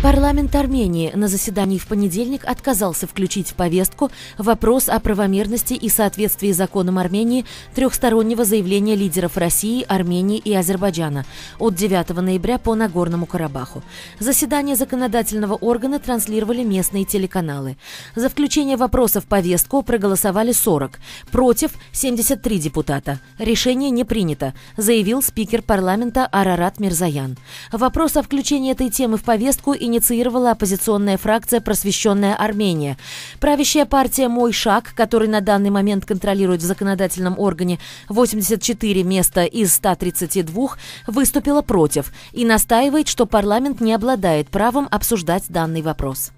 Парламент Армении на заседании в понедельник отказался включить в повестку вопрос о правомерности и соответствии законам Армении трехстороннего заявления лидеров России, Армении и Азербайджана от 9 ноября по Нагорному Карабаху. Заседание законодательного органа транслировали местные телеканалы. За включение вопроса в повестку проголосовали 40, против 73 депутата. Решение не принято, заявил спикер парламента Арарат Мирзаян. Вопрос о включении этой темы в повестку и инициировала оппозиционная фракция «Просвещенная Армения». Правящая партия «Мой шаг», который на данный момент контролирует в законодательном органе 84 места из 132, выступила против и настаивает, что парламент не обладает правом обсуждать данный вопрос.